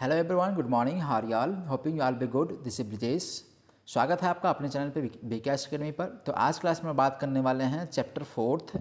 hello everyone good morning हार याल hoping you all be good this is Brijesh स्वागत है आपका अपने चैनल पे बीकैश अकेडमी पर तो आज क्लास में बात करने वाले हैं चैप्टर फोर्थ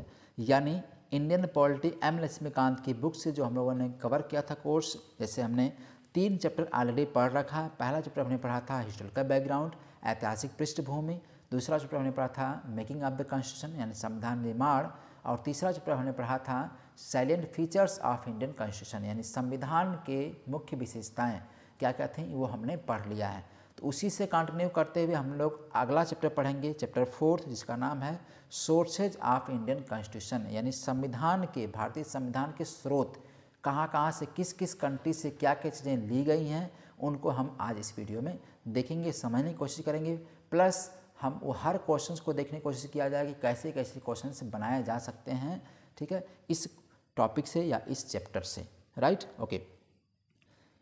यानी इंडियन पॉलिटी एम लक्ष्मीकांत की बुक से जो हम लोगों ने कवर किया था कोर्स जैसे हमने तीन चैप्टर ऑलरेडी पढ़ रखा है पहला चैप्टर हमने पढ़ा था हिस्टोरिकल बैकग्राउंड ऐतिहासिक पृष्ठभूमि दूसरा चैप्टर हमने पढ़ा था मेकिंग ऑफ द कॉन्स्टिट्यूशन यानी संविधान निर्माण और तीसरा चैप्टर हमने पढ़ा था silent features of Indian constitution यानी संविधान के मुख्य विशेषताएं क्या क्या थी वो हमने पढ़ लिया है तो उसी से कंटिन्यू करते हुए हम लोग अगला चैप्टर पढ़ेंगे चैप्टर फोर्थ जिसका नाम है सोर्सेज ऑफ इंडियन कॉन्स्टिट्यूशन यानी संविधान के भारतीय संविधान के स्रोत कहाँ कहाँ से किस किस कंट्री से क्या क्या चीज़ें ली गई हैं उनको हम आज इस वीडियो में देखेंगे समझने की कोशिश करेंगे प्लस हम वो हर क्वेश्चन को देखने की कोशिश किया जाए कि कैसे कैसे क्वेश्चन बनाए जा सकते हैं ठीक है इस टॉपिक से या इस चैप्टर से राइट ओके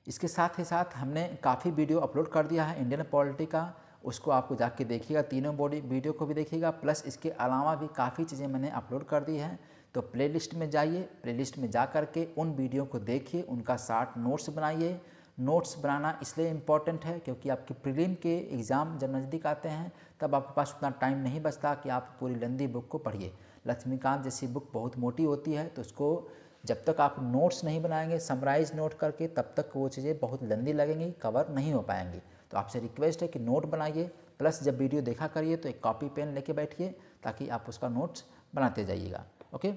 इसके साथ ही साथ हमने काफ़ी वीडियो अपलोड कर दिया है इंडियन पॉलिटी का उसको आपको जाके देखिएगा तीनों बॉडी वीडियो को भी देखिएगा प्लस इसके अलावा भी काफ़ी चीज़ें मैंने अपलोड कर दी हैं तो प्लेलिस्ट में जाइए प्लेलिस्ट में जा कर के उन वीडियो को देखिए उनका शार्ट नोट्स बनाइए नोट्स बनाना इसलिए इम्पॉर्टेंट है क्योंकि आपके प्रीलिम के एग्ज़ाम जब नज़दीक आते हैं तब आपके पास उतना टाइम नहीं बचता कि आप पूरी लंदी बुक को पढ़िए लक्ष्मीकांत जैसी बुक बहुत मोटी होती है तो उसको जब तक आप नोट्स नहीं बनाएंगे समराइज नोट करके तब तक वो चीज़ें बहुत लंदी लगेंगी कवर नहीं हो पाएंगी तो आपसे रिक्वेस्ट है कि नोट बनाइए प्लस जब वीडियो देखा करिए तो एक कॉपी पेन लेके बैठिए ताकि आप उसका नोट्स बनाते जाइएगा ओके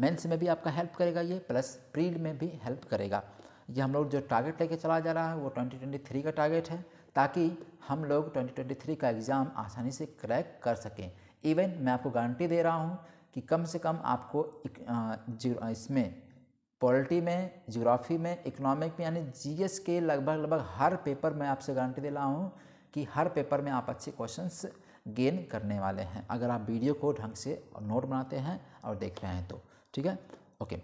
मेंस में भी आपका हेल्प करेगा ये प्लस प्री में भी हेल्प करेगा ये हम लोग जो टारगेट लेके चला जा रहा है वो 2023 का टारगेट है ताकि हम लोग 2023 का एग्ज़ाम आसानी से क्रैक कर सकें इवन मैं आपको गारंटी दे रहा हूँ कि कम से कम आपको इसमें पॉलिटी में जोग्राफ़ी में इकोनॉमिक में यानी जीएस के लगभग लगभग हर पेपर में आपसे गारंटी दे रहा हूँ कि हर पेपर में आप अच्छे क्वेश्चंस गेन करने वाले हैं अगर आप वीडियो को ढंग से नोट बनाते हैं और देख रहे हैं तो ठीक है ओके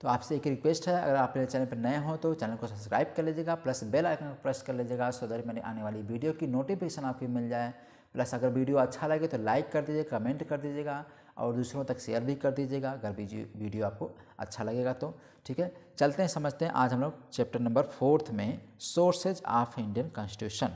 तो आपसे एक रिक्वेस्ट है अगर आप मेरे चैनल पर नए हो तो चैनल को सब्सक्राइब कर लीजिएगा प्लस बेल आइकन को प्रेस कर लीजिएगा सो दर मेरी आने वाली वीडियो की नोटिफिकेशन आपको मिल जाए प्लस अगर वीडियो अच्छा लगे तो लाइक कर दीजिए कमेंट कर दीजिएगा और दूसरों तक शेयर भी कर दीजिएगा अगर वीडियो आपको अच्छा लगेगा तो ठीक है चलते हैं समझते हैं आज हम लोग चैप्टर नंबर फोर्थ में सोर्सेज ऑफ इंडियन कॉन्स्टिट्यूशन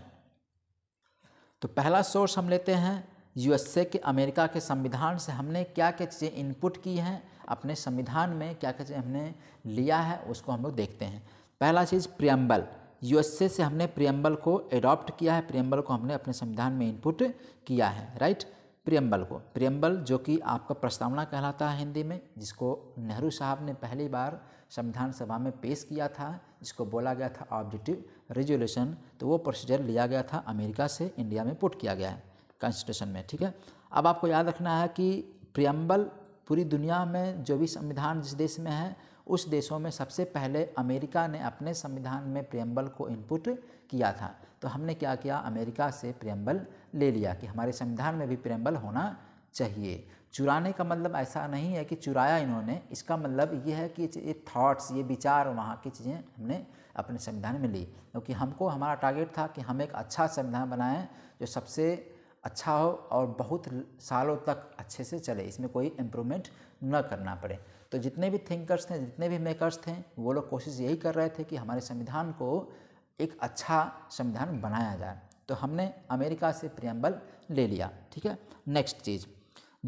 तो पहला सोर्स हम लेते हैं यूएसए के अमेरिका के संविधान से हमने क्या क्या चीज़ें इनपुट की हैं अपने संविधान में क्या क्या चीज़ें हमने लिया है उसको हम लोग देखते हैं पहला चीज़ प्रियम्बल यूएसए से हमने प्रियम्बल को एडॉप्ट किया है प्रियम्बल को हमने अपने संविधान में इनपुट किया है राइट प्रियम्बल को प्रियम्बल जो कि आपका प्रस्तावना कहलाता है हिंदी में जिसको नेहरू साहब ने पहली बार संविधान सभा में पेश किया था जिसको बोला गया था ऑब्जेक्टिव रेजोल्यूशन तो वो प्रोसीजर लिया गया था अमेरिका से इंडिया में पुट किया गया है कॉन्स्टिट्यूशन में ठीक है अब आपको याद रखना है कि प्रियम्बल पूरी दुनिया में जो भी संविधान जिस देश में है उस देशों में सबसे पहले अमेरिका ने अपने संविधान में प्रियम्बल को इनपुट किया था तो हमने क्या किया अमेरिका से प्रियम्बल ले लिया कि हमारे संविधान में भी प्रियम्बल होना चाहिए चुराने का मतलब ऐसा नहीं है कि चुराया इन्होंने इसका मतलब ये है कि ये थाट्स ये विचार वहाँ की चीज़ें हमने अपने संविधान में ली क्योंकि हमको हमारा टारगेट था कि हम एक अच्छा संविधान बनाएं जो सबसे अच्छा हो और बहुत सालों तक अच्छे से चले इसमें कोई इम्प्रूवमेंट न करना पड़े तो जितने भी थिंकर्स थे जितने भी मेकर्स थे वो लोग कोशिश यही कर रहे थे कि हमारे संविधान को एक अच्छा संविधान बनाया जाए तो हमने अमेरिका से प्रियम्बल ले लिया ठीक है नेक्स्ट चीज़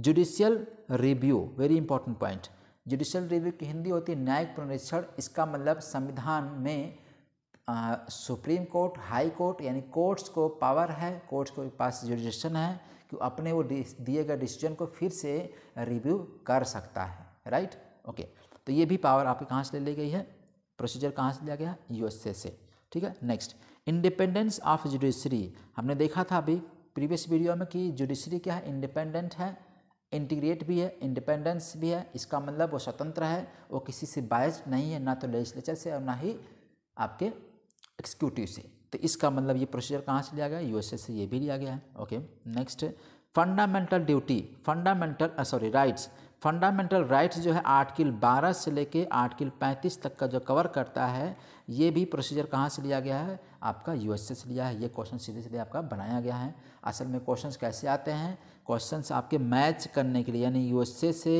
judicial review very important point judicial review की हिंदी होती है न्यायिक पुनरीक्षण इसका मतलब संविधान में आ, सुप्रीम कोर्ट हाई कोर्ट यानी कोर्ट्स को पावर है कोर्ट्स को पास जुडिशन है कि अपने वो दिए गए डिसीजन को फिर से रिव्यू कर सकता है राइट ओके तो ये भी पावर आपके कहाँ से ले ली गई है प्रोसीजर कहाँ से लिया गया यूएसए से ठीक है नेक्स्ट इंडिपेंडेंस ऑफ जुडिशरी हमने देखा था अभी प्रीवियस वीडियो में कि जुडिशरी क्या है इंडिपेंडेंट है इंटीग्रेट भी है इंडिपेंडेंस भी है इसका मतलब वो स्वतंत्र है वो किसी से बायस नहीं है ना तो लेजिस्लेचर से और ना ही आपके एक्सिक्यूटिव से तो इसका मतलब ये प्रोसीजर कहाँ से लिया गया यूएसए से ये भी लिया गया है okay next fundamental duty fundamental sorry rights fundamental rights जो है आर्टिकल 12 से लेके आर्टिकल 35 तक का जो कवर करता है ये भी प्रोसीजर कहाँ से लिया गया है आपका यूएसए से लिया है ये क्वेश्चन सीधे सीधे आपका बनाया गया है असल में क्वेश्चंस कैसे आते हैं क्वेश्चंस आपके मैच करने के लिए यानी यूएसए से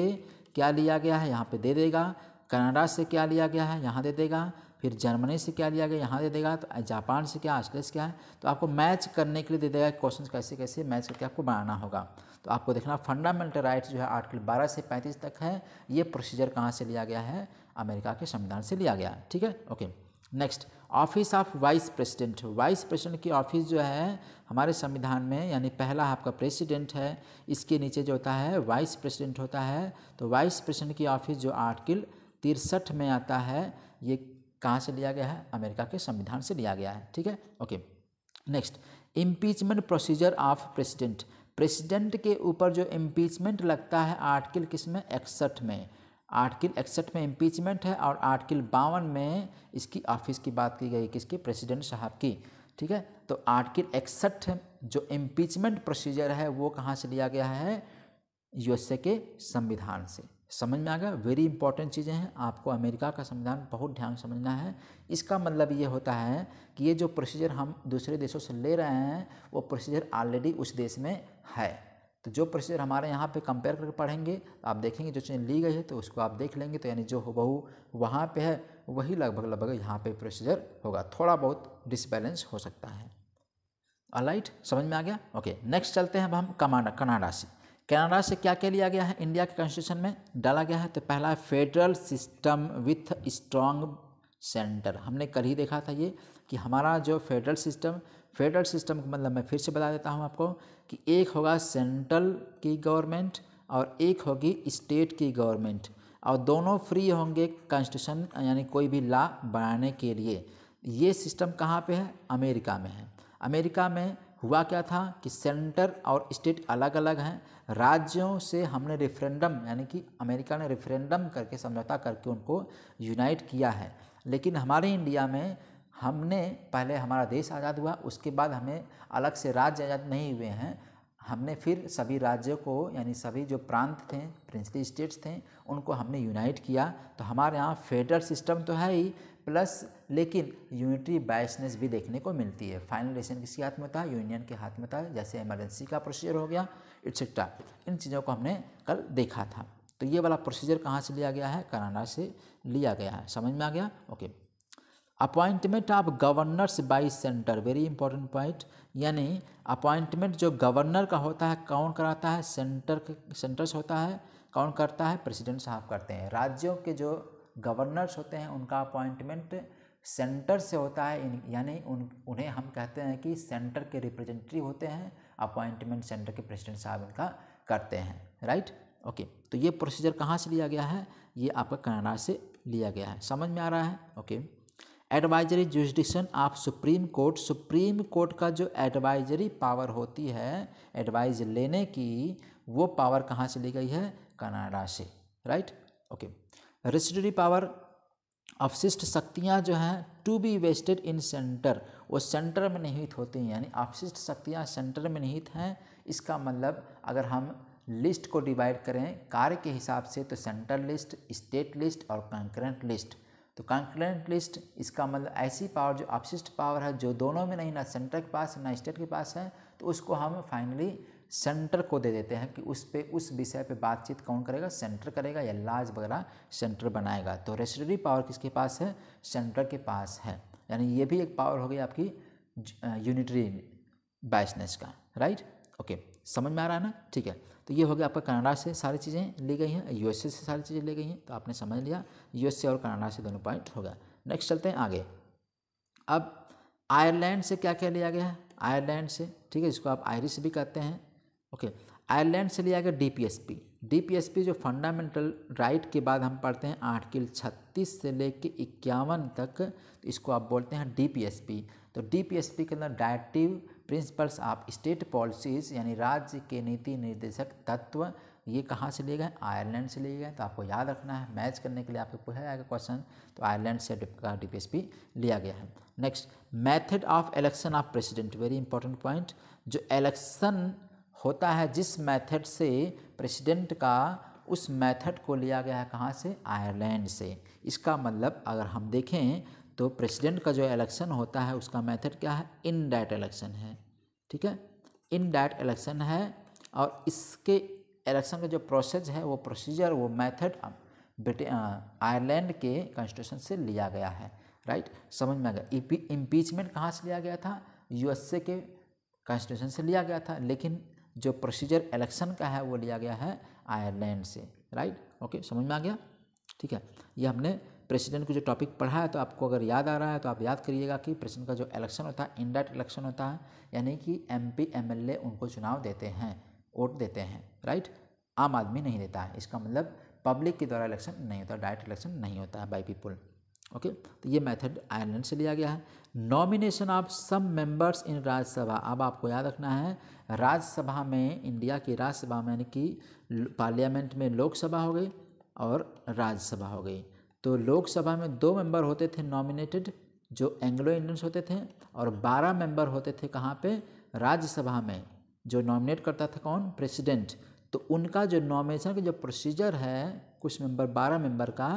क्या लिया गया है यहाँ पे दे देगा कनाडा से क्या लिया गया है यहाँ दे देगा फिर जर्मनी से क्या लिया गया यहाँ दे देगा तो जापान से क्या ऑस्ट्रेलिया से क्या है तो आपको मैच करने के लिए दे देगा क्वेश्चन कैसे कैसे मैच करके आपको बनाना होगा तो आपको देखना फंडामेंटल राइट्स जो है आर्टिकल 12 से 35 तक है ये प्रोसीजर कहाँ से लिया गया है अमेरिका के संविधान से लिया गया ठीक है okay next office of vice president vice president की ऑफिस जो है हमारे संविधान में यानी पहला आपका प्रेसिडेंट है इसके नीचे जो होता है वाइस प्रेसिडेंट होता है तो वाइस प्रेसिडेंट की ऑफिस जो आर्टिकल तिरसठ में आता है ये कहाँ से लिया गया है अमेरिका के संविधान से लिया गया है ठीक है okay next impeachment procedure of president president के ऊपर जो इम्पीचमेंट लगता है आर्टिकल किस में इकसठ में आर्टिकल इकसठ में इम्पीचमेंट है और आर्टिकल बावन में इसकी ऑफिस की बात की गई किसकी प्रेसिडेंट साहब की ठीक है तो आर्टिकल इकसठ जो इम्पीचमेंट प्रोसीजर है वो कहाँ से लिया गया है यूएसए के संविधान से समझ में आ गया वेरी इंपॉर्टेंट चीज़ें हैं आपको अमेरिका का संविधान बहुत ध्यान समझना है इसका मतलब ये होता है कि ये जो प्रोसीजर हम दूसरे देशों से ले रहे हैं वो प्रोसीजर ऑलरेडी उस देश में है तो जो प्रोसीजर हमारे यहाँ पे कंपेयर करके पढ़ेंगे आप देखेंगे जो चीज़ें ली गई है तो उसको आप देख लेंगे तो यानी जो हो बहू वहाँ पर है वही लगभग लगभग यहाँ पर प्रोसीजर होगा थोड़ा बहुत डिसबैलेंस हो सकता है अलाइट समझ में आ गया ओके नेक्स्ट चलते हैं अब हम कमांडा कनाडा से कनाडा से क्या क्या लिया गया है इंडिया के कॉन्स्टिट्यूशन में डाला गया है तो पहला है federal system with strong centre हमने कल ही देखा था ये कि हमारा जो फेडरल सिस्टम फेडरल सिस्टम का मतलब मैं फिर से बता देता हूँ आपको कि एक होगा सेंट्रल की गवर्नमेंट और एक होगी स्टेट की गवर्नमेंट और दोनों फ्री होंगे कॉन्स्टिट्यूशन यानी कोई भी लॉ बनाने के लिए ये सिस्टम कहाँ पे है अमेरिका में है अमेरिका में हुआ क्या था कि सेंटर और स्टेट अलग अलग हैं राज्यों से हमने रेफरेंडम यानी कि अमेरिका ने रेफरेंडम करके समझौता करके उनको यूनाइट किया है लेकिन हमारे इंडिया में हमने पहले हमारा देश आज़ाद हुआ उसके बाद हमें अलग से राज्य आज़ाद नहीं हुए हैं हमने फिर सभी राज्यों को यानी सभी जो प्रांत थे प्रिंसली स्टेट्स थे उनको हमने यूनाइट किया तो हमारे यहाँ फेडरल सिस्टम तो है ही प्लस लेकिन यूनिटरी बायसनेस भी देखने को मिलती है फाइनल डिसीजन किसके हाथ में था यूनियन के हाथ में था जैसे इमरजेंसी का प्रोसीजर हो गया एट्सेट्रा इन चीज़ों को हमने कल देखा था तो ये वाला प्रोसीजर कहाँ से लिया गया है कनाडा से लिया गया है समझ में आ गया okay appointment of governors by centre very important point यानी अपॉइंटमेंट जो गवर्नर का होता है कौन कराता है सेंटर सेंटर्स होता है कौन करता है प्रेसिडेंट साहब करते हैं राज्यों के जो गवर्नर्स होते हैं उनका अपॉइंटमेंट सेंटर से होता है यानी उन उन्हें हम कहते हैं कि सेंटर के रिप्रेजेंटेटिव होते हैं अपॉइंटमेंट सेंटर के प्रेसिडेंट साहब इनका करते हैं राइट ओके तो ये प्रोसीजर कहाँ से लिया गया है ये आपका कनाडा से लिया गया है समझ में आ रहा है okay advisory jurisdiction of supreme court supreme court का जो एडवाइजरी पावर होती है एडवाइज लेने की वो पावर कहाँ से ली गई है कनाडा से राइट ओके रेसिडरी पावर अपशिष्ट शक्तियाँ जो हैं to be vested in centre वो सेंटर में निहित होती हैं यानी अपशिष्ट शक्तियाँ सेंटर में निहित हैं इसका मतलब अगर हम लिस्ट को डिवाइड करें कार्य के हिसाब से तो सेंट्रल लिस्ट स्टेट लिस्ट और कंकरेंट लिस्ट तो कंकरेंट लिस्ट इसका मतलब ऐसी पावर जो अपशिष्ट पावर है जो दोनों में नहीं ना सेंटर के पास ना स्टेट के पास है तो उसको हम फाइनली सेंटर को दे देते हैं कि उस पे उस विषय पे बातचीत कौन करेगा सेंटर करेगा या लाज वगैरह सेंटर बनाएगा तो रेस्टरी पावर किसके पास है सेंटर के पास है यानी ये भी एक पावर हो गई आपकी यूनिटरी बाइसनेस का राइट ओके समझ में आ रहा है ना ठीक है तो ये हो गया आपका कनाडा से सारी चीज़ें ली गई हैं यूएसए से सारी चीज़ें ली गई हैं तो आपने समझ लिया यूएसए और कनाडा से दोनों पॉइंट हो गया नेक्स्ट चलते हैं आगे अब आयरलैंड से क्या क्या लिया गया है आयरलैंड से ठीक है जिसको आप आयरिश भी कहते हैं ओके आयरलैंड से लिया गया डीपीएसपी डीपीएसपी जो फंडामेंटल राइट के बाद हम पढ़ते हैं आर्टिकल 36 से लेके इक्यावन तक तो इसको आप बोलते हैं डीपीएसपी तो डीपीएसपी के अंदर directive principles of state policies यानी राज्य के नीति निर्देशक तत्व ये कहाँ से लिए गए आयरलैंड से लिए गए तो आपको याद रखना है मैच करने के लिए आपको पूछा जाएगा क्वेश्चन तो आयरलैंड से डी लिया गया है next method of election of president very important point जो इलेक्शन होता है जिस मेथड से प्रेसिडेंट का उस मेथड को लिया गया है कहाँ से आयरलैंड से इसका मतलब अगर हम देखें तो प्रेसिडेंट का जो इलेक्शन होता है उसका मेथड क्या है इन डैट इलेक्शन है ठीक है इन डैट इलेक्शन है और इसके इलेक्शन का जो प्रोसेस है वो प्रोसीजर वो मेथड ब्रिटे आयरलैंड के कॉन्स्टिट्यूशन से लिया गया है राइट समझ में आ गया इम्पीचमेंट कहाँ से लिया गया था यूएसए के कॉन्स्टिट्यूशन से लिया गया था लेकिन जो प्रोसीजर इलेक्शन का है वो लिया गया है आयरलैंड से राइट ओके समझ में आ गया ठीक है ये हमने प्रेसिडेंट को जो टॉपिक पढ़ा है तो आपको अगर याद आ रहा है तो आप याद करिएगा कि प्रेसिडेंट का जो इलेक्शन होता है इनडायरेक्ट इलेक्शन होता है यानी कि एल ए उनको चुनाव देते हैं वोट देते हैं राइट आम आदमी नहीं देता है इसका मतलब पब्लिक के द्वारा इलेक्शन नहीं होता डायरेक्ट इलेक्शन नहीं होता है बाई पीपुल ओके तो ये मेथड आयरलैंड से लिया गया है nomination of some members in Rajya Sabha अब आपको याद रखना है राज्यसभा में इंडिया की राज्यसभा में यानी कि पार्लियामेंट में लोकसभा हो गई और राज्यसभा हो गई तो लोकसभा में दो मेंबर होते थे नॉमिनेटेड जो एंग्लो इंडियंस होते थे और बारह मेंबर होते थे कहाँ पे राज्यसभा में जो नॉमिनेट करता था कौन प्रेसिडेंट तो उनका जो नॉमिनेशन का जो प्रोसीजर है कुछ मेंबर बारह मेंबर का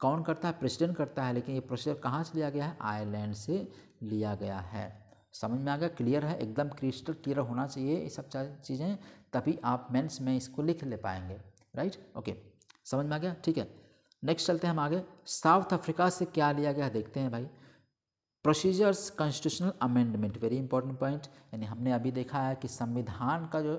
कौन करता है प्रेसिडेंट करता है लेकिन ये प्रोसीजर कहाँ से लिया गया है आयरलैंड से लिया गया है समझ में आ गया क्लियर है एकदम क्रिस्टल क्लियर होना चाहिए ये सब चीज़ें तभी आप मेंस में इसको लिख ले पाएंगे राइट ओके समझ में आ गया ठीक है नेक्स्ट चलते हैं हम आगे साउथ अफ्रीका से क्या लिया गया देखते हैं भाई procedures constitutional amendment very important point यानी हमने अभी देखा है कि संविधान का जो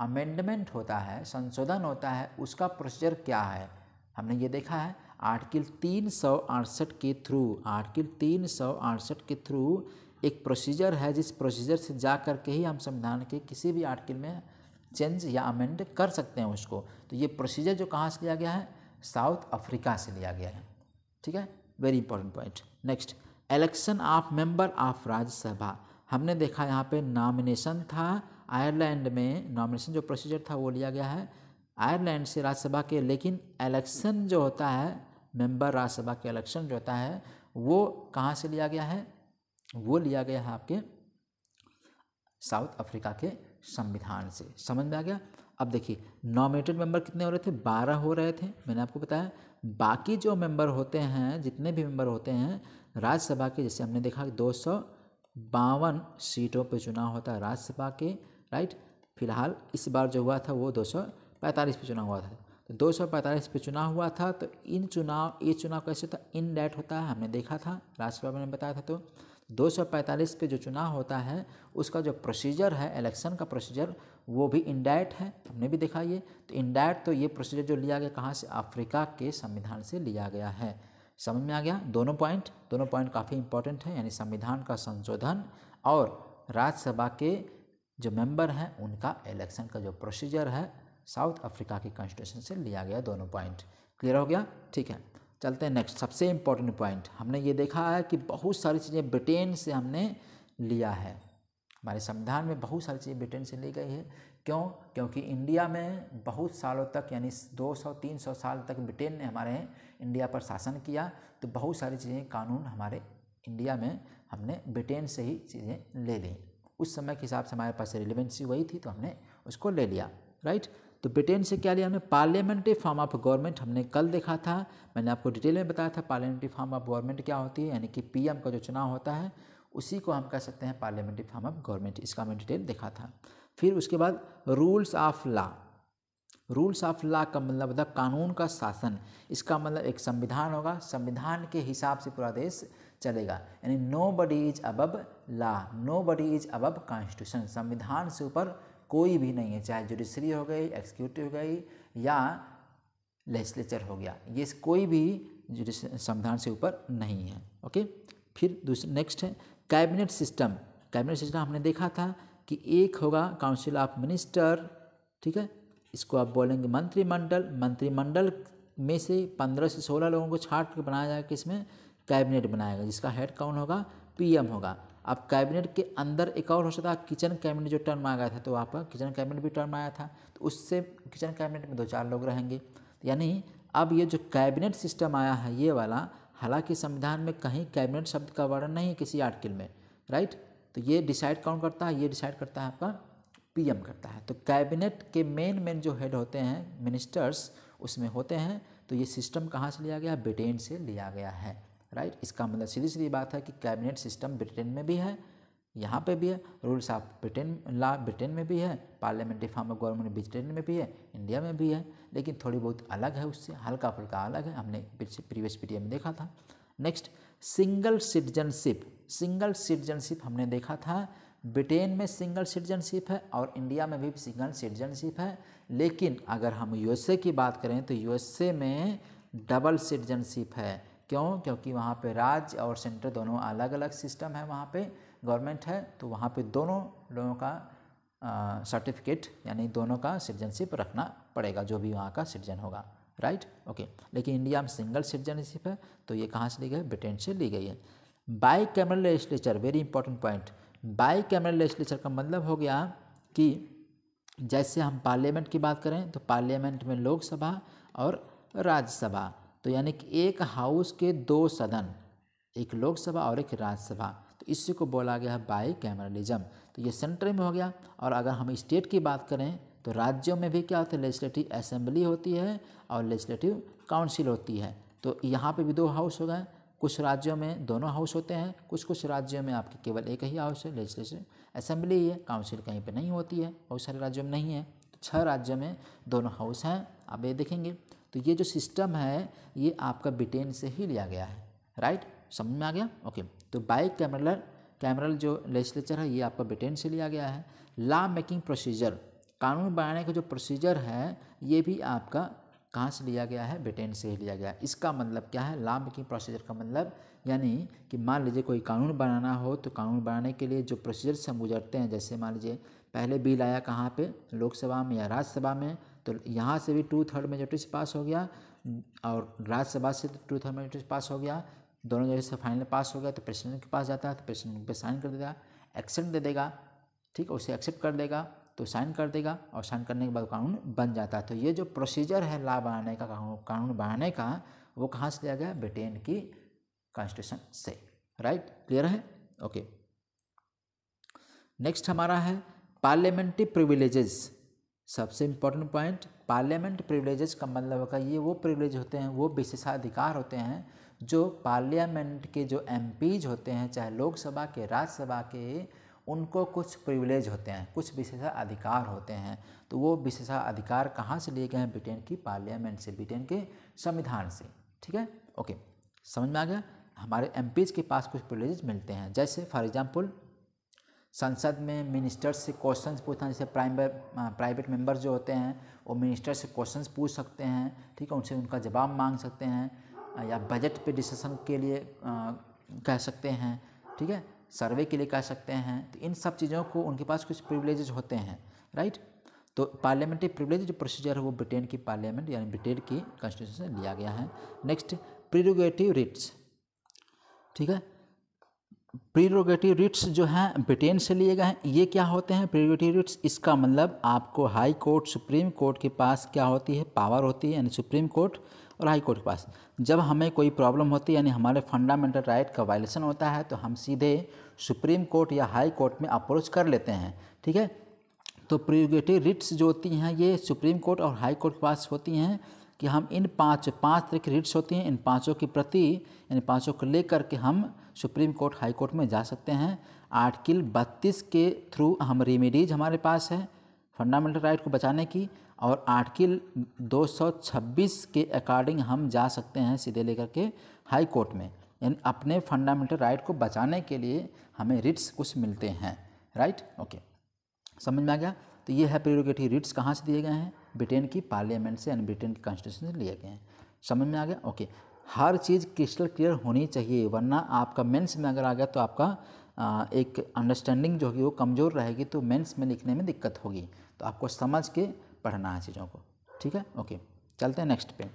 अमेंडमेंट होता है संशोधन होता है उसका प्रोसीजर क्या है हमने ये देखा है आर्टिकल तीन सौ अड़सठ के थ्रू आर्टिकल तीन सौ अड़सठ के थ्रू एक प्रोसीजर है जिस प्रोसीजर से जा कर के ही हम संविधान के किसी भी आर्टिकल में चेंज या अमेंड कर सकते हैं उसको तो ये प्रोसीजर जो कहाँ से लिया गया है साउथ अफ्रीका से लिया गया है ठीक है very important point next election of member of Rajya Sabha हमने देखा यहाँ पे नॉमिनेशन था आयरलैंड में नॉमिनेशन जो प्रोसीजर था वो लिया गया है आयरलैंड से राज्यसभा के लेकिन इलेक्शन जो होता है मेंबर राज्यसभा के इलेक्शन जो होता है वो कहाँ से लिया गया है वो लिया गया है आपके साउथ अफ्रीका के संविधान से समझ में आ गया अब देखिए नॉमिनेटेड मेंबर कितने हो रहे थे बारह हो रहे थे मैंने आपको बताया बाकी जो मेंबर होते हैं जितने भी मेंबर होते हैं राज्यसभा के जैसे हमने देखा दो सौ बावन सीटों पर चुनाव होता है राज्यसभा के राइट फिलहाल इस बार जो हुआ था वो दो सौ पैंतालीस पर चुनाव हुआ था दो सौ पैंतालीस पे चुनाव हुआ था तो इन चुनाव ये चुनाव कैसे होता है इन डेट होता है हमने देखा था राज्यसभा ने बताया था तो 245 पे जो चुनाव होता है उसका जो प्रोसीजर है इलेक्शन का प्रोसीजर वो भी इंडायट है हमने भी देखा ये तो इंडायट तो ये प्रोसीजर जो लिया गया कहाँ से अफ्रीका के संविधान से लिया गया है समझ में आ गया दोनों पॉइंट दोनों पॉइंट काफ़ी इंपॉर्टेंट है यानी संविधान का संशोधन और राज्यसभा के जो मेंबर हैं उनका इलेक्शन का जो प्रोसीजर है साउथ अफ्रीका की कॉन्स्टिट्यूशन से लिया गया दोनों पॉइंट क्लियर हो गया ठीक है चलते हैं नेक्स्ट सबसे इम्पोर्टेंट पॉइंट हमने ये देखा है कि बहुत सारी चीज़ें ब्रिटेन से हमने लिया है हमारे संविधान में बहुत सारी चीज़ें ब्रिटेन से ली गई है क्यों क्योंकि इंडिया में बहुत सालों तक यानी 200-300 साल तक ब्रिटेन ने हमारे इंडिया पर शासन किया तो बहुत सारी चीज़ें कानून हमारे इंडिया में हमने ब्रिटेन से ही चीज़ें ले ली उस समय के हिसाब से हमारे पास रिलिवेंसी वही थी तो हमने उसको ले लिया राइट तो ब्रिटेन से क्या लिया हमने पार्लियामेंट्री फॉर्म ऑफ गवर्नमेंट हमने कल देखा था मैंने आपको डिटेल में बताया था पार्लियामेंट्री फॉर्म ऑफ गवर्नमेंट क्या होती है यानी कि पीएम का जो चुनाव होता है उसी को हम कह सकते हैं पार्लियामेंट्री फॉर्म ऑफ गवर्नमेंट इसका हमने डिटेल देखा था फिर उसके बाद rules of law rules of law का मतलब मतलब कानून का शासन इसका मतलब एक संविधान होगा संविधान के हिसाब से पूरा देश चलेगा यानी nobody is above law nobody is above constitution संविधान से ऊपर कोई भी नहीं है चाहे जुडिशरी हो गई एक्सिक्यूटिव हो गई या लेजिस्लेचर हो गया ये कोई भी संविधान से ऊपर नहीं है ओके फिर दूसरा नेक्स्ट है कैबिनेट सिस्टम कैबिनेट सिस्टम हमने देखा था कि एक होगा काउंसिल ऑफ मिनिस्टर ठीक है इसको आप बोलेंगे मंत्रिमंडल मंत्रिमंडल में से पंद्रह से सोलह लोगों को छाट के बनाया जाएगा किसमें कैबिनेट बनाएगा जिसका हेड कौन होगा पीएम होगा अब कैबिनेट के अंदर एक और हो सकता है किचन कैबिनेट जो टर्म आ गया था तो वहाँ पर किचन कैबिनेट भी टर्म आया था तो उससे किचन कैबिनेट में दो चार लोग रहेंगे यानी अब ये जो कैबिनेट सिस्टम आया है ये वाला हालांकि संविधान में कहीं कैबिनेट शब्द का वर्णन नहीं है किसी आर्टिकल में राइट तो ये डिसाइड कौन करता है ये डिसाइड करता है आपका पी करता है तो कैबिनेट के मेन मेन जो हेड होते हैं मिनिस्टर्स उसमें होते हैं तो ये सिस्टम कहाँ से लिया गया ब्रिटेन से लिया गया है राइट इसका मतलब सीधी सीधी बात है कि कैबिनेट सिस्टम ब्रिटेन में भी है यहाँ पे भी है rules of Britain law Britain में भी है parliamentary form of government Britain में भी है इंडिया में भी है लेकिन थोड़ी बहुत अलग है उससे हल्का फुल्का अलग है हमने प्रीवियस पीटीएम में देखा था next single citizenship single citizenship हमने देखा था ब्रिटेन में सिंगल सिटीजनशिप है और इंडिया में भी सिंगल सिटीजनशिप है लेकिन अगर हम यूएसए की बात करें तो यूएसए में डबल सिटीजनशिप है क्यों क्योंकि वहाँ पे राज्य और सेंटर दोनों अलग अलग सिस्टम है वहाँ पे गवर्नमेंट है तो वहाँ पे दोनों लोगों का सर्टिफिकेट यानी दोनों का सिटीजनशिप रखना पड़ेगा जो भी वहाँ का सिटीजन होगा राइट ओके लेकिन इंडिया में सिंगल सिटीजनशिप है तो ये कहाँ से ली गई ब्रिटेन से ली गई है bicameral legislature very important point bicameral legislature का मतलब हो गया कि जैसे हम पार्लियामेंट की बात करें तो पार्लियामेंट में लोकसभा और राज्यसभा तो यानी कि एक हाउस के दो सदन एक लोकसभा और एक राज्यसभा तो इसी को बोला गया है बाई कैमरलिज्म तो ये सेंटर में हो गया और अगर हम स्टेट की बात करें तो राज्यों में भी क्या होता है लेजिस्लेटिव असेंबली होती है और लेजिस्लेटिव काउंसिल होती है तो यहाँ पे भी दो हाउस हो गए कुछ राज्यों में दोनों हाउस होते हैं कुछ कुछ राज्यों में आपके केवल एक ही हाउस है लेजिस्लेटिव असेंबली ही है काउंसिल कहीं पर नहीं होती है बहुत सारे राज्यों में नहीं है तो छः राज्यों में दोनों हाउस हैं आप ये देखेंगे तो ये जो सिस्टम है ये आपका ब्रिटेन से ही लिया गया है राइट समझ में आ गया ओके तो बाई कैमरल कैमरल जो लेजिस्लेचर है ये आपका ब्रिटेन से लिया गया है ला मेकिंग प्रोसीजर कानून बनाने का जो प्रोसीजर है ये भी आपका कहाँ से लिया गया है ब्रिटेन से ही लिया गया है इसका मतलब क्या है ला मेकिंग प्रोसीजर का मतलब यानी कि मान लीजिए कोई कानून बनाना हो तो कानून बनाने के लिए जो प्रोसीजर से हम गुजरते हैं जैसे मान लीजिए पहले बिल आया कहाँ पे लोकसभा में या राज्यसभा में तो यहाँ से भी टू थर्ड मेजोरिटी से पास हो गया और राज्यसभा से टू थर्ड मेजोरिटी से पास हो गया दोनों जगह से फाइनल पास हो गया तो प्रेसिडेंट के पास जाता है तो प्रेसिडेंट पे साइन कर देगा एक्सेप्ट दे देगा ठीक उसे एक्सेप्ट कर देगा तो साइन कर देगा और साइन करने के बाद कानून बन जाता है तो ये जो प्रोसीजर है ला बनाने का कानून कानून बनाने का वो कहाँ से लिया गया ब्रिटेन की कॉन्स्टिट्यूशन से राइट क्लियर है ओके नेक्स्ट हमारा है पार्लियामेंट्री प्रिविलेजेस सबसे इम्पोर्टेंट पॉइंट पार्लियामेंट प्रिवलेजेस का मतलब होगा ये वो प्रिवलेज होते हैं वो विशेषाधिकार होते हैं जो पार्लियामेंट के जो एम होते हैं चाहे लोकसभा के राज्यसभा के उनको कुछ प्रिविलेज होते हैं कुछ विशेषाधिकार होते हैं तो वो विशेषाधिकार कहाँ से लिए गए हैं ब्रिटेन की पार्लियामेंट से ब्रिटेन के संविधान से ठीक है ओके समझ में आ गया हमारे एम के पास कुछ प्रिवलेज मिलते हैं जैसे फॉर एग्जाम्पल संसद में मिनिस्टर्स से क्वेश्चंस पूछना जैसे प्राइम प्राइवेट मेंबर जो होते हैं वो मिनिस्टर से क्वेश्चंस पूछ सकते हैं ठीक है उनसे उनका जवाब मांग सकते हैं या बजट पे डिसीसन के लिए आ, कह सकते हैं ठीक है सर्वे के लिए कह सकते हैं तो इन सब चीज़ों को उनके पास कुछ प्रिवलेजेज होते हैं राइट तो पार्लियामेंट्री प्रिवलेज जो प्रोसीजर है वो ब्रिटेन की पार्लियामेंट यानी ब्रिटेन की कॉन्स्टिट्यूशन से लिया गया है नेक्स्ट प्रिरोगेटिव रिट्स ठीक है प्रीरोगेटिव रिट्स जो हैं ब्रिटेन से लिए गए हैं ये क्या होते हैं प्रीरोगेटिव रिट्स इसका मतलब आपको हाई कोर्ट सुप्रीम कोर्ट के पास क्या होती है पावर होती है यानी सुप्रीम कोर्ट और हाई कोर्ट के पास जब हमें कोई प्रॉब्लम होती है यानी हमारे फंडामेंटल राइट का वायलेशन होता है तो हम सीधे सुप्रीम कोर्ट या हाई कोर्ट में अप्रोच कर लेते हैं ठीक है तो प्रीरोगेटिव रिट्स जो होती हैं ये सुप्रीम कोर्ट और हाई कोर्ट के पास होती हैं कि हम इन पाँच पाँच तरह की रिट्स होती हैं इन पाँचों के प्रति इन पाँचों को लेकर के हम सुप्रीम कोर्ट हाई कोर्ट में जा सकते हैं आर्टिकल बत्तीस के थ्रू हम रेमेडीज हमारे पास है फंडामेंटल राइट को बचाने की और आर्टिकल 226 के अकॉर्डिंग हम जा सकते हैं सीधे लेकर के हाई कोर्ट में यानी अपने फंडामेंटल राइट को बचाने के लिए हमें रिट्स कुछ मिलते हैं राइट ओके समझ में आ गया तो ये है प्रियोगेटिव रिट्स कहाँ से दिए गए हैं ब्रिटेन की पार्लियामेंट से यानी ब्रिटेन की कॉन्स्टिट्यूशन से लिए गए हैं समझ में आ गया ओके हर चीज़ क्रिस्टल क्लियर होनी चाहिए वरना आपका मेंस में अगर आ गया तो आपका आ, एक अंडरस्टैंडिंग जो होगी वो कमज़ोर रहेगी तो मेंस में लिखने में दिक्कत होगी तो आपको समझ के पढ़ना है चीज़ों को ठीक है ओके चलते हैं नेक्स्ट पे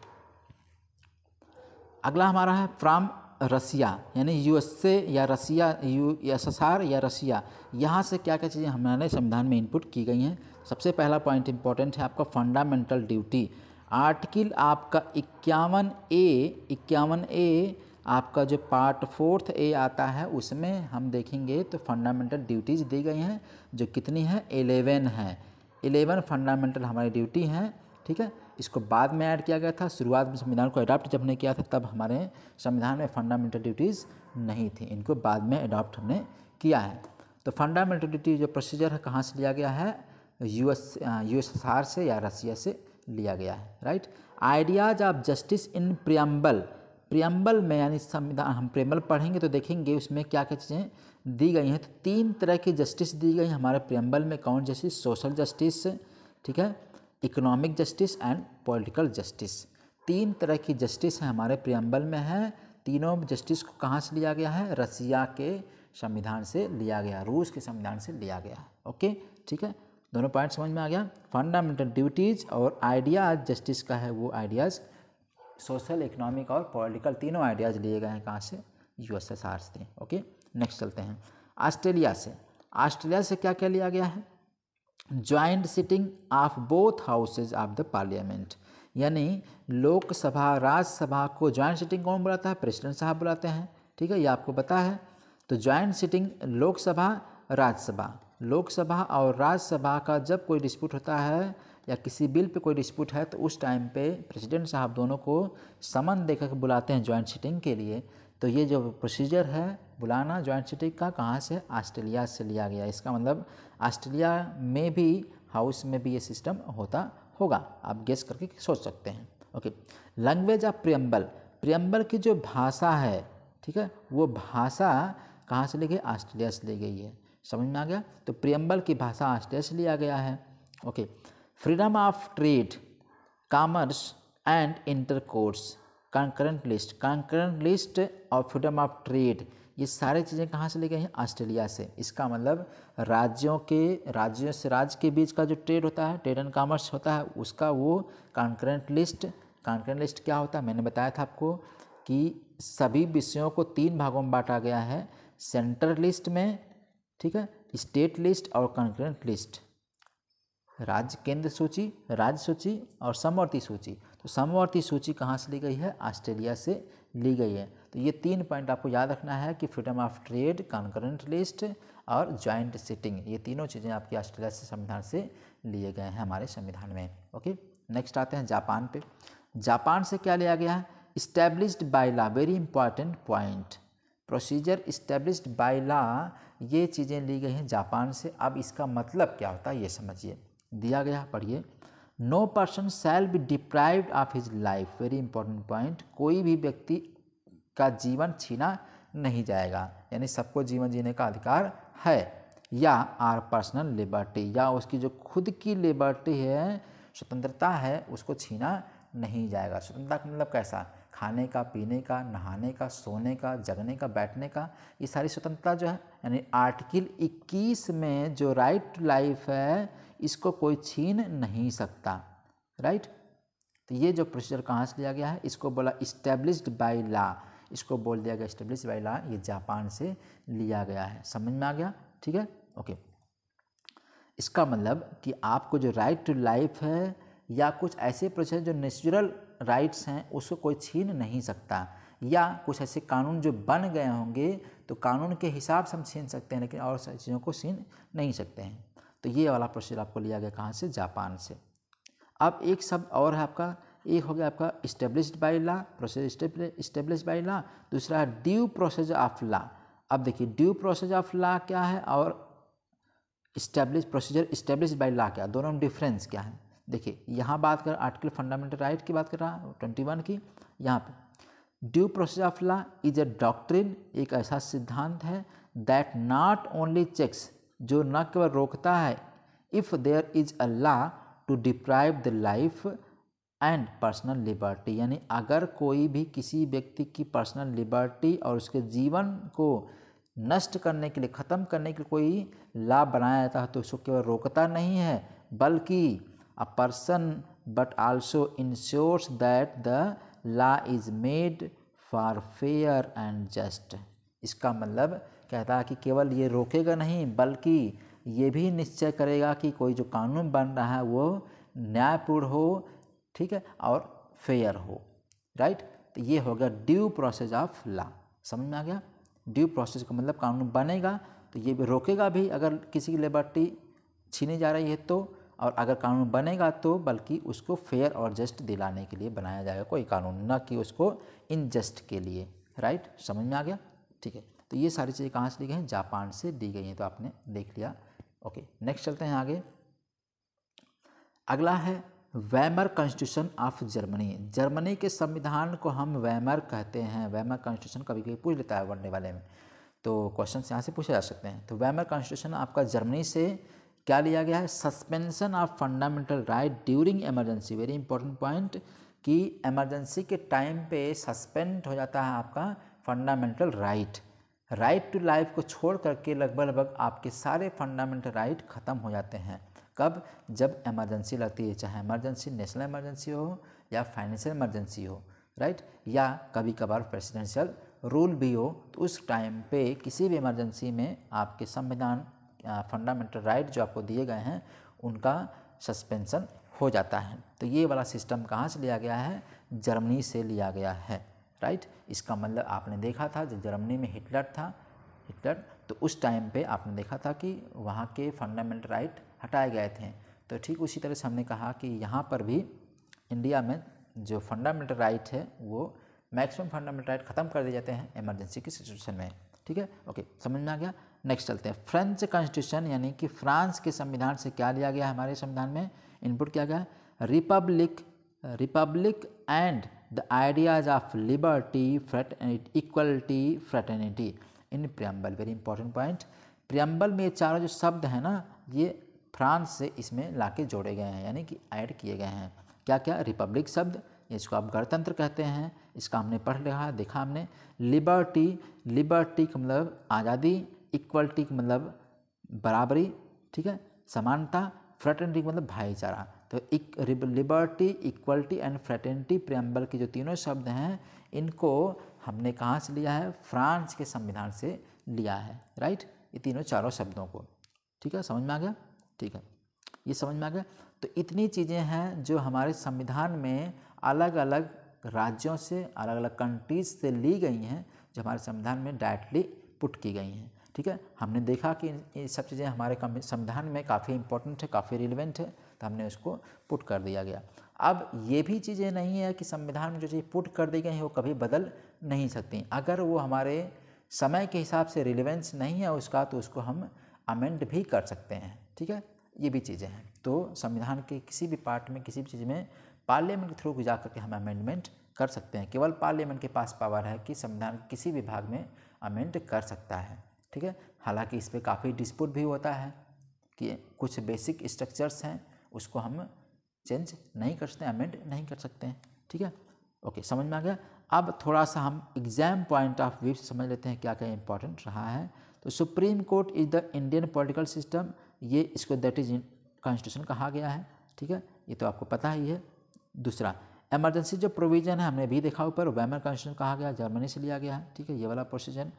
अगला हमारा है फ्राम रसिया यानी यूएसए या रसिया यू एस या रसिया यहाँ से क्या क्या चीज़ें हमारे संविधान में इनपुट की गई हैं सबसे पहला पॉइंट इंपॉर्टेंट है आपका फंडामेंटल ड्यूटी आर्टिकल आपका इक्यावन ए इक्यावन ए आपका जो पार्ट फोर्थ ए आता है उसमें हम देखेंगे तो फंडामेंटल ड्यूटीज़ दी गई हैं जो कितनी है एलेवन है एलेवन फंडामेंटल हमारी ड्यूटी हैं ठीक है इसको बाद में ऐड किया गया था शुरुआत में संविधान को अडॉप्ट जब हमने किया था तब हमारे संविधान में फंडामेंटल ड्यूटीज़ नहीं थी इनको बाद में अडॉप्ट हमने किया है तो फंडामेंटल ड्यूटी जो प्रोसीजर है कहाँ से लिया गया है यूएस यूएसएसआर से या रसिया से लिया गया है right ideas of justice in preamble preamble में यानी संविधान हम प्रियम्बल पढ़ेंगे तो देखेंगे उसमें क्या क्या चीज़ें दी गई हैं तो तीन तरह की जस्टिस दी गई हमारे प्रियम्बल में कौन जस्टिस सोशल जस्टिस ठीक है economic justice and political justice तीन तरह की जस्टिस है हमारे प्रियम्बल में है तीनों जस्टिस को कहाँ से लिया गया है रसिया के संविधान से लिया गया रूस के संविधान से लिया गया है ओके ठीक है दोनों पॉइंट समझ में आ गया फंडामेंटल ड्यूटीज़ और आइडिया जस्टिस का है वो आइडियाज़ सोशल इकोनॉमिक और पॉलिटिकल तीनों आइडियाज़ लिए गए हैं कहाँ से यू आर से ओके नेक्स्ट चलते हैं ऑस्ट्रेलिया से ऑस्ट्रेलिया से क्या क्या लिया गया है joint sitting of both houses of the parliament यानी लोकसभा राज्यसभा को ज्वाइंट सिटिंग कौन बुलाता है प्रेसिडेंट साहब बुलाते हैं ठीक है ये आपको पता है तो ज्वाइंट सिटिंग लोकसभा राज्यसभा लोकसभा और राज्यसभा का जब कोई डिस्प्यूट होता है या किसी बिल पे कोई डिस्प्यूट है तो उस टाइम पे प्रेसिडेंट साहब दोनों को समन देकर के बुलाते हैं जॉइंट सिटिंग के लिए तो ये जो प्रोसीजर है बुलाना जॉइंट सिटिंग का कहाँ से ऑस्ट्रेलिया से लिया गया इसका मतलब ऑस्ट्रेलिया में भी हाउस में भी ये सिस्टम होता होगा आप गेस करके सोच सकते हैं okay language of preamble preamble की जो भाषा है ठीक है वो भाषा कहाँ से ली गई ऑस्ट्रेलिया से ली गई है समझ में आ गया तो प्रियम्बल की भाषा आश्रय से लिया गया है okay freedom of trade commerce and intercourse concurrent list concurrent list और फ्रीडम ऑफ ट्रेड ये सारे चीज़ें कहाँ से ले गए हैं ऑस्ट्रेलिया से इसका मतलब राज्यों के राज्यों से राज्य के बीच का जो ट्रेड होता है ट्रेड एंड कॉमर्स होता है उसका वो कॉन्करेंट लिस्ट कॉन्करेंट लिस्ट क्या होता है मैंने बताया था आपको कि सभी विषयों को तीन भागों में बांटा गया है सेंटर लिस्ट में ठीक है स्टेट लिस्ट और कंकरेंट लिस्ट राज्य केंद्र सूची राज्य सूची और समवर्ती सूची तो समवर्ती सूची कहाँ से ली गई है ऑस्ट्रेलिया से ली गई है तो ये तीन पॉइंट आपको याद रखना है कि freedom of trade concurrent list और जॉइंट सिटिंग ये तीनों चीज़ें आपकी ऑस्ट्रेलिया से संविधान से लिए गए हैं हमारे संविधान में ओके नेक्स्ट आते हैं जापान पे जापान से क्या लिया गया है established by law very important point procedure established by law ये चीज़ें ली गई हैं जापान से अब इसका मतलब क्या होता है ये समझिए दिया गया पढ़िए no person shall be deprived of his life very important point कोई भी व्यक्ति का जीवन छीना नहीं जाएगा यानी सबको जीवन जीने का अधिकार है या आर पर्सनल लिबर्टी या उसकी जो खुद की लिबर्टी है स्वतंत्रता है उसको छीना नहीं जाएगा स्वतंत्रता का मतलब कैसा खाने का पीने का नहाने का सोने का जगने का बैठने का ये सारी स्वतंत्रता जो है यानी आर्टिकल 21 में जो राइट टू लाइफ है इसको कोई छीन नहीं सकता राइट तो ये जो प्रोसीजर कहाँ से लिया गया है इसको बोला इस्टेब्लिश्ड बाई लॉ इसको बोल दिया गया इस्टेब्लिश बाई लॉ ये जापान से लिया गया है समझ में आ गया ठीक है ओके इसका मतलब कि आपको जो राइट टू लाइफ है या कुछ ऐसे प्रोसेस जो नेचुरल राइट्स हैं उसको कोई छीन नहीं सकता या कुछ ऐसे कानून जो बन गए होंगे तो कानून के हिसाब से हम छीन सकते हैं लेकिन और सारी चीज़ों को छीन नहीं सकते हैं तो ये वाला प्रोसीजर आपको लिया गया कहाँ से जापान से अब एक शब्द और है आपका एक हो गया आपका establish by law process establish by law दूसरा है ड्यू प्रोसेस ऑफ ला अब देखिए ड्यू प्रोसेस ऑफ ला क्या है और establish procedure establish by law क्या दोनों में डिफरेंस क्या है देखिए यहाँ बात कर आर्टिकल फंडामेंटल राइट की बात कर रहा हूँ ट्वेंटी वन की यहाँ पे due process of law is a doctrine एक ऐसा सिद्धांत है दैट नॉट ओनली चेक्स जो न केवल रोकता है if there is a law to deprive the life and personal liberty यानी अगर कोई भी किसी व्यक्ति की पर्सनल लिबर्टी और उसके जीवन को नष्ट करने के लिए ख़त्म करने के लिए कोई लॉ बनाया जाता है तो उसको केवल रोकता नहीं है बल्कि a person but also ensures that the law is made for fair and just इसका मतलब कहता है कि केवल ये रोकेगा नहीं बल्कि ये भी निश्चय करेगा कि कोई जो कानून बन रहा है वो न्यायपूर्ण हो ठीक है और फेयर हो राइट तो ये होगा ड्यू प्रोसेस ऑफ लॉ समझ में आ गया ड्यू प्रोसेस का मतलब कानून बनेगा तो ये भी रोकेगा भी अगर किसी की लिबर्टी छीनी जा रही है तो और अगर कानून बनेगा तो बल्कि उसको फेयर और जस्ट दिलाने के लिए बनाया जाएगा कोई कानून न कि उसको इनजस्ट के लिए राइट समझ में आ गया ठीक है तो ये सारी चीज़ें कहाँ से ली गई हैं जापान से दी गई हैं तो आपने देख लिया ओके नेक्स्ट चलते हैं आगे अगला है Weimar constitution of Germany Germany के संविधान को हम वैमर कहते हैं वैमर कॉन्स्टिट्यूशन कभी कभी पूछ लेता है बनने वाले में तो क्वेश्चन यहाँ से पूछे जा सकते हैं तो वैमर कॉन्स्टिट्यूशन आपका जर्मनी से क्या लिया गया है suspension of fundamental right during emergency very important point कि इमरजेंसी के टाइम पे सस्पेंड हो जाता है आपका fundamental right right to life को छोड़ करके लगभग लगभग आपके सारे फंडामेंटल राइट ख़त्म हो जाते हैं कब जब इमरजेंसी लगती है चाहे इमरजेंसी नेशनल इमरजेंसी हो या फाइनेंशियल इमरजेंसी हो राइट या कभी कभार प्रेसिडेंशियल रूल भी हो तो उस टाइम पे किसी भी इमरजेंसी में आपके संविधान फंडामेंटल राइट जो आपको दिए गए हैं उनका सस्पेंसन हो जाता है तो ये वाला सिस्टम कहाँ से लिया गया है जर्मनी से लिया गया है राइट इसका मतलब आपने देखा था जब जर्मनी में हिटलर था हिटलर तो उस टाइम पे आपने देखा था कि वहाँ के फंडामेंटल राइट हटाए गए थे तो ठीक उसी तरह से हमने कहा कि यहाँ पर भी इंडिया में जो फंडामेंटल राइट है वो मैक्सिमम फंडामेंटल राइट ख़त्म कर दिए जाते हैं इमरजेंसी की सिचुएशन में ठीक है ओके समझ में आ गया नेक्स्ट चलते हैं फ्रेंच कॉन्स्टिट्यूशन यानी कि फ्रांस के संविधान से क्या लिया गया हमारे संविधान में इनपुट किया गया republic republic and the ideas of liberty फ्रेट equality fraternity in preamble very important point preamble में ये चारों जो शब्द हैं ना ये फ्रांस से इसमें के जोड़े गए हैं यानी कि ऐड किए गए हैं क्या क्या रिपब्लिक शब्द इसको आप गणतंत्र कहते हैं इसका हमने पढ़ लिखा देखा हमने लिबर्टी लिबर्टी का मतलब आज़ादी इक्वलिटी मतलब बराबरी ठीक है समानता फ्रेटर्निटी मतलब भाईचारा तो एक liberty equality and fraternity preamble के जो तीनों शब्द हैं इनको हमने कहाँ से लिया है फ्रांस के संविधान से लिया है राइट ये तीनों चारों शब्दों को ठीक है समझ में आ गया ठीक है ये समझ में आ गया तो इतनी चीज़ें हैं जो हमारे संविधान में अलग अलग राज्यों से अलग अलग कंट्रीज से ली गई हैं जो हमारे संविधान में डायरेक्टली पुट की गई हैं ठीक है हमने देखा कि ये सब चीज़ें हमारे संविधान में काफ़ी इंपॉर्टेंट है काफ़ी रिलेवेंट है तो हमने उसको पुट कर दिया गया अब ये भी चीज़ें नहीं है कि संविधान में जो चीज़ पुट कर दी गई हैं वो कभी बदल नहीं सकती अगर वो हमारे समय के हिसाब से रिलेवेंस नहीं है उसका तो उसको हम अमेंड भी कर सकते हैं ठीक है ये भी चीज़ें हैं तो संविधान के किसी भी पार्ट में किसी भी चीज़ में पार्लियामेंट के थ्रू जा करके हम अमेंडमेंट कर सकते हैं केवल पार्लियामेंट के पास पावर है कि संविधान किसी भी भाग में अमेंड कर सकता है ठीक है हालांकि इस पर काफ़ी डिस्प्यूट भी होता है कि कुछ बेसिक स्ट्रक्चर्स हैं उसको हम चेंज नहीं कर सकते अमेंड नहीं कर सकते हैं ठीक है ओके समझ में आ गया अब थोड़ा सा हम एग्जाम पॉइंट ऑफ व्यू से समझ लेते हैं क्या क्या इंपॉर्टेंट रहा है तो supreme court is the Indian political system ये इसको दैट इज कॉन्स्टिट्यूशन कहा गया है ठीक है ये तो आपको पता ही है दूसरा एमरजेंसी जो प्रोविज़न है हमने भी देखा ऊपर वैमर कॉन्स्टिट्यूशन कहा गया जर्मनी से लिया गया है ठीक है ये वाला provision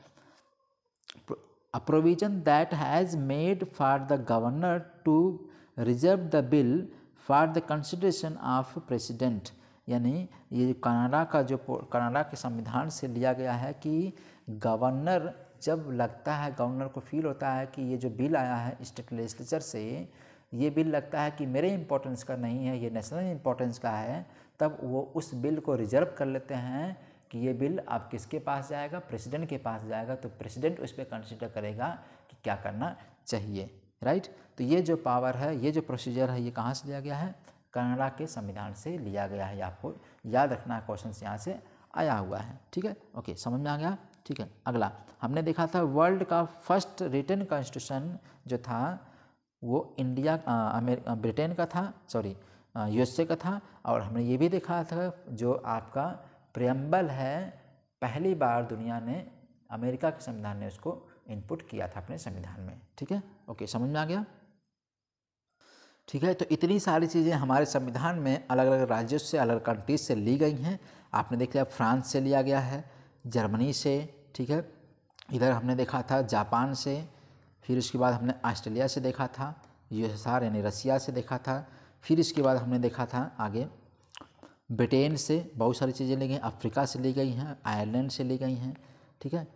a provision that has made for the governor to reserve the bill for the consideration of president यानी ये कनाडा का जो कनाडा के संविधान से लिया गया है कि गवर्नर जब लगता है गवर्नर को फील होता है कि ये जो बिल आया है स्टेट लेजिस्लेचर से ये बिल लगता है कि मेरे इम्पोर्टेंस का नहीं है ये नेशनल इम्पोर्टेंस का है तब वो उस बिल को रिजर्व कर लेते हैं कि ये बिल आप किसके पास जाएगा प्रेसिडेंट के पास जाएगा तो प्रेसिडेंट उस पर कंसिडर करेगा कि क्या करना चाहिए राइट तो ये जो पावर है ये जो प्रोसीजर है ये कहाँ से लिया गया है कनाडा के संविधान से लिया गया है आपको याद रखना क्वेश्चन यहाँ से आया हुआ है ठीक है ओके समझ में आ गया ठीक है अगला हमने देखा था वर्ल्ड का फर्स्ट रिटर्न कॉन्स्टिट्यूशन जो था वो इंडिया अमेरिका ब्रिटेन का था सॉरी यूएसए का था और हमने ये भी देखा था जो आपका प्रियम्बल है पहली बार दुनिया ने अमेरिका के संविधान ने उसको इनपुट किया था अपने संविधान में ठीक है ओके समझ में आ गया ठीक है तो इतनी सारी चीज़ें हमारे संविधान में अलग अलग राज्यों से अलग अलग कंट्रीज से ली गई हैं आपने देख लिया फ्रांस से लिया गया है जर्मनी से ठीक है इधर हमने देखा था जापान से फिर उसके बाद हमने ऑस्ट्रेलिया से देखा था यूएसएसआर यानी रसिया से देखा था फिर इसके बाद हमने देखा था आगे ब्रिटेन से बहुत सारी चीज़ें ली गई अफ्रीका से ली गई हैं आयरलैंड से ली गई हैं ठीक है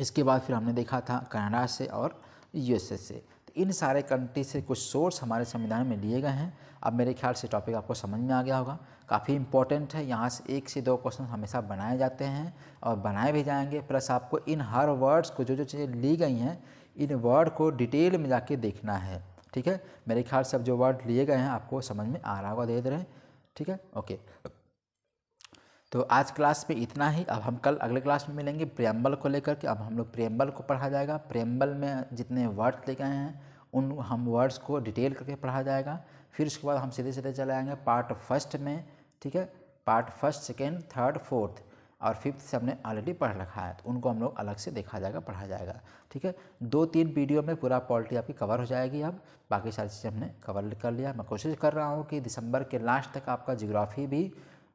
इसके बाद फिर हमने देखा था कनाडा से और यूएसए से तो इन सारे कंट्री से कुछ सोर्स हमारे संविधान में लिए गए हैं अब मेरे ख्याल से टॉपिक आपको समझ में आ गया होगा काफ़ी इंपॉर्टेंट है यहाँ से एक से दो क्वेश्चन हमेशा बनाए जाते हैं और बनाए भी जाएंगे प्लस आपको इन हर वर्ड्स को जो जो चीज़ें ली गई हैं इन वर्ड को डिटेल में जाके देखना है ठीक है मेरे ख्याल से अब जो वर्ड लिए गए हैं आपको समझ में आ रहा होगा धीरे धीरे ठीक है ओके तो आज क्लास में इतना ही अब हम कल अगले क्लास में मिलेंगे प्रेम्बल को लेकर के अब हम लोग प्रेम्बल को पढ़ा जाएगा प्रेम्बल में जितने वर्ड लेके आए हैं उन हम वर्ड्स को डिटेल करके पढ़ा जाएगा फिर उसके बाद हम सीधे सीधे चले आएंगे पार्ट फर्स्ट में ठीक है part first second third fourth और फिफ्थ से हमने ऑलरेडी पढ़ रखा है तो उनको हम लोग अलग से देखा जाएगा पढ़ा जाएगा ठीक है दो तीन वीडियो में पूरा पॉलिटी आपकी कवर हो जाएगी अब बाकी सारी चीज़ें हमने कवर कर लिया मैं कोशिश कर रहा हूँ कि दिसंबर के लास्ट तक आपका जियोग्राफी भी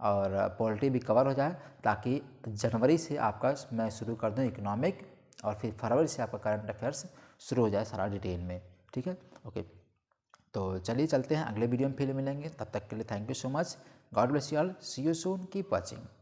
और पॉलिटी भी कवर हो जाए ताकि जनवरी से आपका मैं शुरू कर दूँ इकोनॉमिक और फिर फरवरी से आपका करंट अफेयर्स शुरू हो जाए सारा डिटेल में ठीक है ओके तो चलिए चलते हैं अगले वीडियो में फिर मिलेंगे तब तक के लिए thank you so much God bless you all see you soon keep watching